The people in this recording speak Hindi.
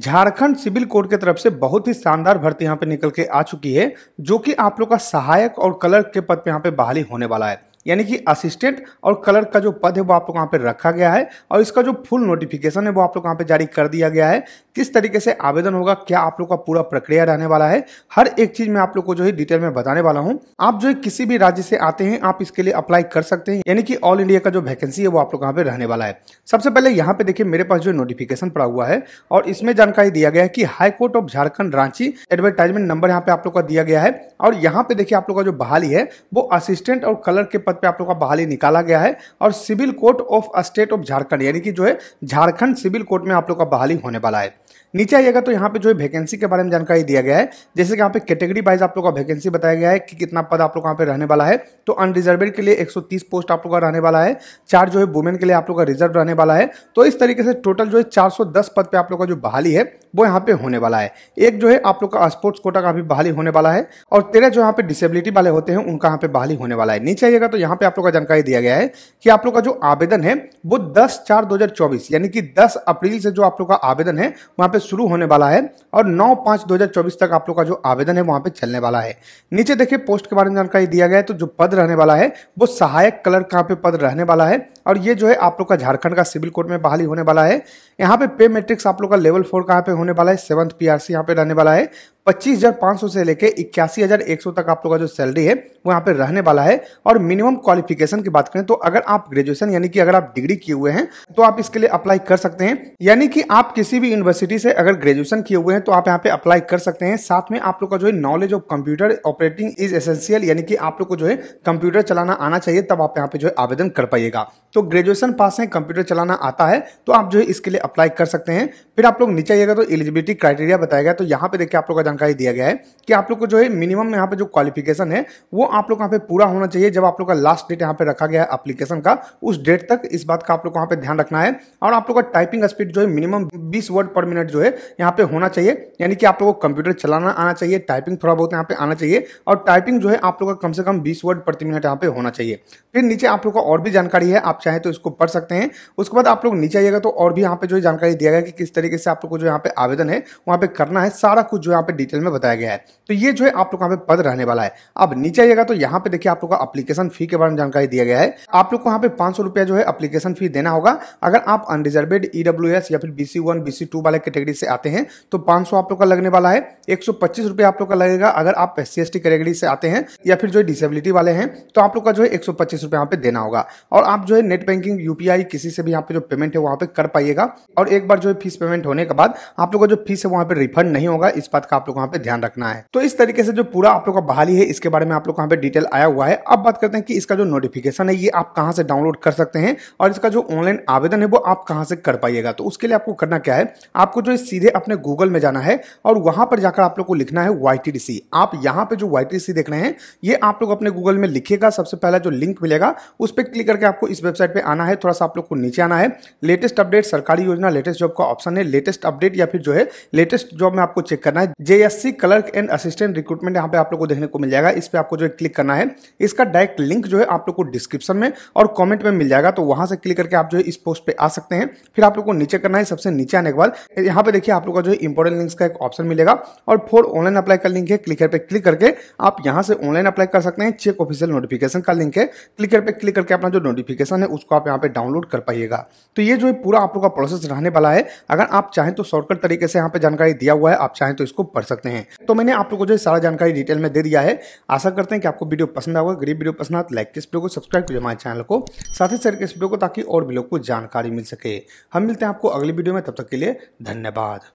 झारखंड सिविल कोड के तरफ से बहुत ही शानदार भर्ती यहाँ पे निकल के आ चुकी है जो कि आप लोग का सहायक और कलर के पद पे यहाँ पे बहाली होने वाला है यानी कि असिस्टेंट और कलर का जो पद है वो आप लोग वहाँ पर रखा गया है और इसका जो फुल नोटिफिकेशन है वो आप लोग वहाँ पर जारी कर दिया गया है किस तरीके से आवेदन होगा क्या आप लोग का पूरा प्रक्रिया रहने वाला है हर एक चीज मैं आप लोग को जो है डिटेल में बताने वाला हूँ आप जो है किसी भी राज्य से आते हैं आप इसके लिए अप्लाई कर सकते हैं यानी कि ऑल इंडिया का जो वैकेंसी है वो आप लोग यहाँ पे रहने वाला है सबसे पहले यहाँ पे देखिए मेरे पास जो नोटिफिकेशन पड़ा हुआ है और इसमें जानकारी दिया गया है कि high court of Jharkhand Ranchi advertisement number यहाँ पे आप लोग का दिया गया है और यहाँ पे देखिए आप लोग का जो बहाली है वो असिस्टेंट और कलर के पद पद पे आप लोग का बहाली निकाला गया है और civil court of state of Jharkhand यानी कि जो है झारखंड सिविल कोर्ट में आप लोग का बहाली होने वाला है नीचे आइएगा तो यहाँ पे जो है वैकेंसी के बारे में जानकारी दिया गया है जैसे कि यहाँ पे कैटेगरी वाइज आप लोग का वैकेंसी बताया गया है कि कितना पद आप लोग यहाँ पे रहने वाला है तो अनरिजर्वेड के लिए 130 पोस्ट आप लोग का रहने वाला है चार जो है वुमेन के लिए आप लोग का रिजर्व रहने वाला है तो इस तरीके से टोटल जो है चार पद पर आप लोग का जो बहाली है वो यहाँ पे होने वाला है एक जो है आप लोग का स्पोर्ट्स कोटा का भी बहाली होने वाला है और तेरह जो यहाँ पे डिसेबिलिटी वाले होते हैं उनका यहाँ पे बहाली होने वाला है नीचे आइएगा तो यहाँ पे आप लोग का जानकारी दिया गया है कि आप लोग का जो आवेदन है वो 10 चार 2024 यानी कि 10 अप्रैल से जो आप लोग का आवेदन है वहाँ पे शुरू होने वाला है और 9 पाँच 2024 तक आप लोग का जो आवेदन है वहाँ पे चलने वाला है नीचे देखिए पोस्ट के बारे में जानकारी दिया गया है तो जो पद रहने वाला है वो सहायक क्लर्क कहाँ पे पद रहने वाला है और ये जो है आप लोग का झारखंड का सिविल कोर्ट में बहाली होने वाला है यहाँ पे पे मेट्रिक्स आप लोग का लेवल फोर कहाँ पे होने वाला है सेवंथ पीआरसी यहाँ पे रहने वाला है पच्चीस हजार पाँच सौ से लेके इक्यासी हजार एक सौ तक आप लोग का जो सैलरी है वो यहाँ पे रहने वाला है और मिनिमम मिनिमम क्वालिफिकेशन की बात करें तो अगर आप ग्रेजुएशन यानी कि अगर आप डिग्री किए हुए हैं तो आप इसके लिए अप्लाई कर सकते हैं यानी कि आप किसी भी यूनिवर्सिटी से अगर ग्रेजुएशन किए हुए हैं तो आप यहाँ पे अप्लाई कर सकते हैं साथ में आप लोग का जो है knowledge of computer operating is essential यानी कि आप लोग को जो है कंप्यूटर चलाना आना चाहिए तब आप यहाँ पे जो है आवेदन कर पाइएगा तो ग्रेजुएशन पास है कंप्यूटर चलाना आता है तो आप जो है इसके लिए अप्लाई कर सकते हैं फिर आप लोग नीचे आइएगा तो एलिजिबिलिटी क्राइटेरिया बताया गया तो यहाँ पे देखिए आप लोग का जानकारी दिया गया है कि आप लोग को जो है मिनिमम यहाँ पे जो क्वालिफिकेशन है वो आप लोग यहाँ पे पूरा होना चाहिए जब आप लोग का लास्ट डेट यहाँ पे रखा गया है एप्लीकेशन का उस डेट तक इस बात का आप लोग को यहाँ पे ध्यान रखना है और आप लोग का टाइपिंग स्पीड जो है मिनिमम 20 वर्ड पर मिनट जो है यहाँ पे होना चाहिए यानी कि आप लोग को कंप्यूटर चलाना आना चाहिए टाइपिंग थोड़ा बहुत यहाँ पे आना चाहिए और टाइपिंग जो है आप लोग का कम से कम बीस वर्ड प्रति मिनट यहाँ पे होना चाहिए फिर नीचे आप लोग का और भी जानकारी है आप चाहे तो इसको पढ़ सकते हैं उसके बाद आप लोग नीचे आइएगा तो और भी यहाँ पे जो जानकारी दिया गया कि किस तरीके से आप लोग को जो यहाँ पे आवेदन है वहाँ पे करना है सारा कुछ जो यहाँ पे डिटेल में बताया गया है तो ये जो है आप लोग यहाँ पे पद रहने वाला है अब नीचे आइएगा तो यहाँ पे देखिए आप लोग का अप्लीकेशन फी के बारे में जानकारी दिया गया है आप लोग को यहाँ पे पांच सौ रुपया जो है अप्लीकेशन फी देना होगा अगर आप अनरिजर्वेड ईडब्ल्यू e या फिर बीसी वन बीसी टू वाले कैटेगरी से आते हैं तो पांच आप लोग का लगने वाला है एक रुपया आप लोग का लगेगा अगर आप एस सी कैटेगरी से आते हैं या फिर जो डिसेबिलिटी वाले हैं तो आप लोग का जो है एक सौ यहाँ पे देना होगा और आप जो है नेट बैंकिंग यूपीआई किसी से भी यहाँ पे जो पेमेंट है वहां पे कर पाइएगा और एक बार जो है फीस पेमेंट होने के बाद आप लोग का जो फीस है वहां पे रिफंड नहीं होगा इस बात का आप लोग यहाँ पे ध्यान रखना है तो इस तरीके से जो पूरा आप लोग का बहाली है इसके बारे में आप लोग यहाँ पे डिटेल आया हुआ है अब बात करते हैं कि इसका जो नोटिफिकेशन है ये आप कहाँ से डाउनलोड कर सकते हैं और इसका जो ऑनलाइन आवेदन है वो आप कहाँ से कर पाइएगा तो उसके लिए आपको करना क्या है आपको जो है सीधे अपने गूगल में जाना है और वहाँ पर जाकर आप लोग को लिखना है वाई आप यहाँ पर जो वाई देख रहे हैं ये आप लोग अपने गूगल में लिखेगा सबसे पहला जो लिंक मिलेगा उस पर क्लिक करके आपको इस वेबसाइट पर आना है थोड़ा सा आप लोग को नीचे आना है लेटेस्ट अपडेट सरकारी योजना लेटेस्ट जॉब का ऑप्शन है लेटेस्ट अपडेट या फिर जो है लेटेस्ट जॉब में आपको चेक करना है JSC clerk and assistant recruitment यहाँ पे आप लोग को देखने को मिल जाएगा इस पर आपको जो क्लिक करना है इसका डायरेक्ट लिंक जो है आप लोग को डिस्क्रिप्शन में और कॉमेंट में मिल जाएगा तो वहां से क्लिक करके आप जो है इस पोस्ट पे आ सकते हैं फिर आप लोग को नीचे करना है सबसे नीचे आने के बाद यहाँ पे देखिए आप लोग का जो है इंपॉर्टेंट लिंक्स का एक ऑप्शन मिलेगा और फोर ऑनलाइन अप्लाई का लिंक है क्लिकर पर क्लिक करके आप यहाँ से ऑनलाइन अप्लाई कर सकते हैं चेक ऑफिशियल नोटिफिकेशन का लिंक है क्लिकर पर क्लिक करके अपना जो नोटिफिकेशन है उसको आप यहाँ पे डाउनलोड कर पाइएगा तो ये जो है पूरा आप लोग का प्रोसेस रहने वाला है अगर आप चाहें तो शॉर्टकट तरीके से यहाँ पे जानकारी दिया हुआ है आप चाहें तो इसको पढ़ सकते हैं तो मैंने आप लोग को जो है सारा जानकारी डिटेल में दे दिया है आशा करते हैं कि आपको वीडियो पसंद आएगा गरीब वीडियो पसंद आता तो लाइक किस वीडियो को सब्सक्राइब कीजिए हमारे चैनल को साथ ही शेयर किस वीडियो को ताकि और भी लोग को जानकारी मिल सके हम मिलते हैं आपको अगली वीडियो में तब तक के लिए धन्यवाद